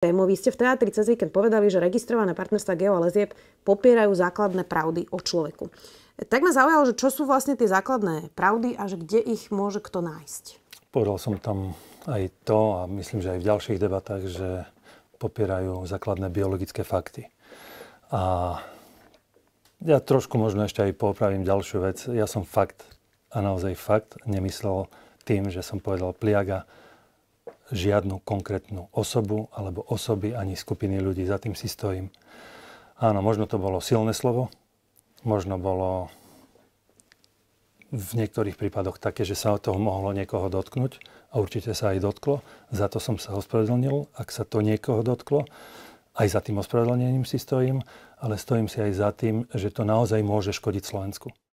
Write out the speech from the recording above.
tému. Vy ste v teatri cez víkend povedali, že registrované partnerstva geo a lezieb popierajú základné pravdy o človeku. Tak ma zaujalo, že čo sú vlastne tie základné pravdy a že kde ich môže kto nájsť. Povedal som tam aj to a myslím, že aj v ďalších debatách, že popierajú základné biologické fakty. A ja trošku možno ešte aj popravím ďalšiu vec. Ja som fakt a naozaj fakt nemyslel tým, že som povedal pliaga žiadnu konkrétnu osobu alebo osoby ani skupiny ľudí. Za tým si stojím. Áno, možno to bolo silné slovo, možno bolo v niektorých prípadoch také, že sa od toho mohlo niekoho dotknúť a určite sa aj dotklo. Za to som sa ospravedlnil, ak sa to niekoho dotklo. Aj za tým ospravedlnením si stojím, ale stojím si aj za tým, že to naozaj môže škodiť Slovensku.